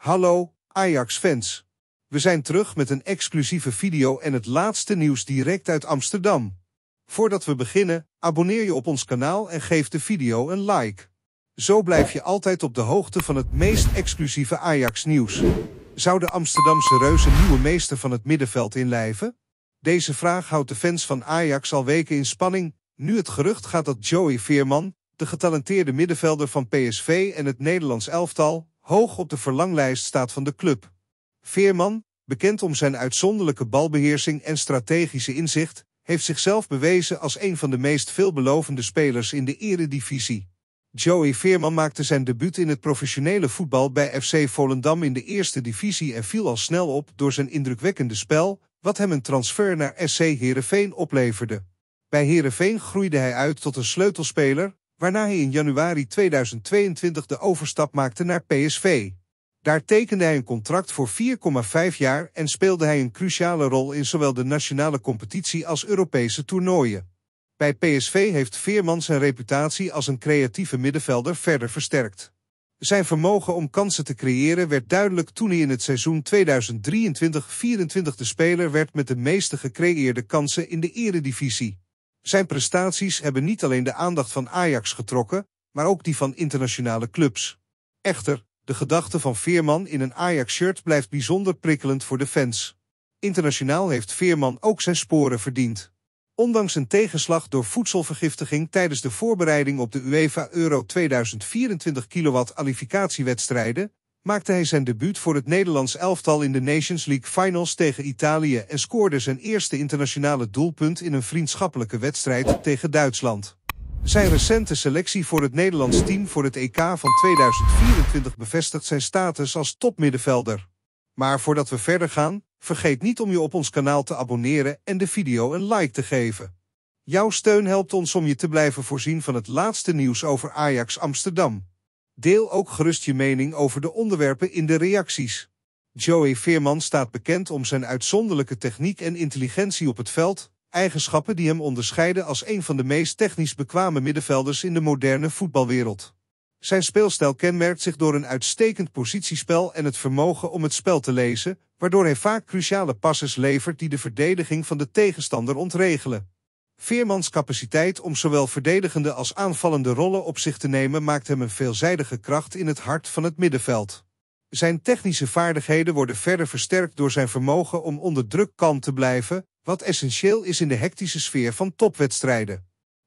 Hallo, Ajax-fans. We zijn terug met een exclusieve video en het laatste nieuws direct uit Amsterdam. Voordat we beginnen, abonneer je op ons kanaal en geef de video een like. Zo blijf je altijd op de hoogte van het meest exclusieve Ajax-nieuws. Zou de Amsterdamse reus een nieuwe meester van het middenveld inlijven? Deze vraag houdt de fans van Ajax al weken in spanning, nu het gerucht gaat dat Joey Veerman, de getalenteerde middenvelder van PSV en het Nederlands elftal, hoog op de verlanglijst staat van de club. Veerman, bekend om zijn uitzonderlijke balbeheersing en strategische inzicht, heeft zichzelf bewezen als een van de meest veelbelovende spelers in de eredivisie. Joey Veerman maakte zijn debuut in het professionele voetbal bij FC Volendam in de eerste divisie en viel al snel op door zijn indrukwekkende spel, wat hem een transfer naar SC Heerenveen opleverde. Bij Heerenveen groeide hij uit tot een sleutelspeler, waarna hij in januari 2022 de overstap maakte naar PSV. Daar tekende hij een contract voor 4,5 jaar en speelde hij een cruciale rol in zowel de nationale competitie als Europese toernooien. Bij PSV heeft Veerman zijn reputatie als een creatieve middenvelder verder versterkt. Zijn vermogen om kansen te creëren werd duidelijk toen hij in het seizoen 2023-24 de speler werd met de meeste gecreëerde kansen in de eredivisie. Zijn prestaties hebben niet alleen de aandacht van Ajax getrokken, maar ook die van internationale clubs. Echter, de gedachte van Veerman in een Ajax-shirt blijft bijzonder prikkelend voor de fans. Internationaal heeft Veerman ook zijn sporen verdiend. Ondanks een tegenslag door voedselvergiftiging tijdens de voorbereiding op de UEFA Euro 2024 kilowatt kwalificatiewedstrijden, maakte hij zijn debuut voor het Nederlands elftal in de Nations League Finals tegen Italië en scoorde zijn eerste internationale doelpunt in een vriendschappelijke wedstrijd tegen Duitsland. Zijn recente selectie voor het Nederlands team voor het EK van 2024 bevestigt zijn status als topmiddenvelder. Maar voordat we verder gaan, vergeet niet om je op ons kanaal te abonneren en de video een like te geven. Jouw steun helpt ons om je te blijven voorzien van het laatste nieuws over Ajax Amsterdam. Deel ook gerust je mening over de onderwerpen in de reacties. Joey Veerman staat bekend om zijn uitzonderlijke techniek en intelligentie op het veld, eigenschappen die hem onderscheiden als een van de meest technisch bekwame middenvelders in de moderne voetbalwereld. Zijn speelstijl kenmerkt zich door een uitstekend positiespel en het vermogen om het spel te lezen, waardoor hij vaak cruciale passes levert die de verdediging van de tegenstander ontregelen. Veermans capaciteit om zowel verdedigende als aanvallende rollen op zich te nemen maakt hem een veelzijdige kracht in het hart van het middenveld. Zijn technische vaardigheden worden verder versterkt door zijn vermogen om onder druk kalm te blijven, wat essentieel is in de hectische sfeer van topwedstrijden.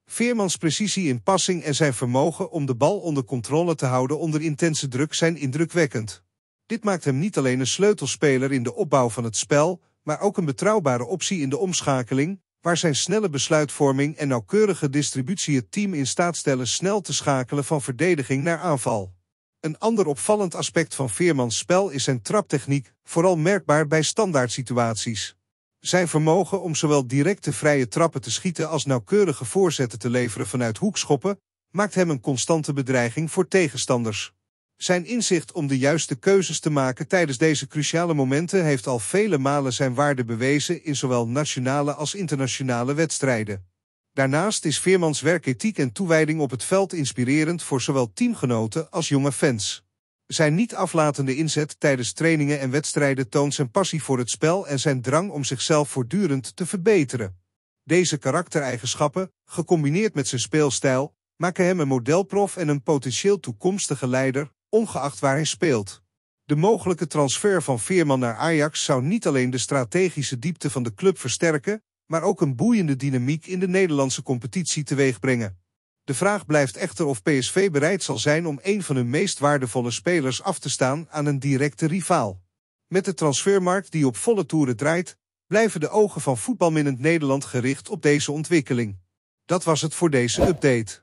Veermans precisie in passing en zijn vermogen om de bal onder controle te houden onder intense druk zijn indrukwekkend. Dit maakt hem niet alleen een sleutelspeler in de opbouw van het spel, maar ook een betrouwbare optie in de omschakeling, waar zijn snelle besluitvorming en nauwkeurige distributie het team in staat stellen snel te schakelen van verdediging naar aanval. Een ander opvallend aspect van Veermans spel is zijn traptechniek, vooral merkbaar bij standaard situaties. Zijn vermogen om zowel directe vrije trappen te schieten als nauwkeurige voorzetten te leveren vanuit hoekschoppen, maakt hem een constante bedreiging voor tegenstanders. Zijn inzicht om de juiste keuzes te maken tijdens deze cruciale momenten heeft al vele malen zijn waarde bewezen in zowel nationale als internationale wedstrijden. Daarnaast is Veermans werkethiek en toewijding op het veld inspirerend voor zowel teamgenoten als jonge fans. Zijn niet aflatende inzet tijdens trainingen en wedstrijden toont zijn passie voor het spel en zijn drang om zichzelf voortdurend te verbeteren. Deze karaktereigenschappen, gecombineerd met zijn speelstijl, maken hem een modelprof en een potentieel toekomstige leider ongeacht waar hij speelt. De mogelijke transfer van Veerman naar Ajax zou niet alleen de strategische diepte van de club versterken, maar ook een boeiende dynamiek in de Nederlandse competitie teweegbrengen. De vraag blijft echter of PSV bereid zal zijn om een van hun meest waardevolle spelers af te staan aan een directe rivaal. Met de transfermarkt die op volle toeren draait, blijven de ogen van voetbalminnend Nederland gericht op deze ontwikkeling. Dat was het voor deze update.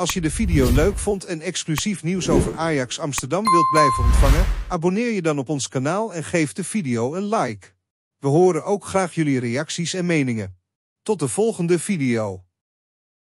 Als je de video leuk vond en exclusief nieuws over Ajax Amsterdam wilt blijven ontvangen, abonneer je dan op ons kanaal en geef de video een like. We horen ook graag jullie reacties en meningen. Tot de volgende video.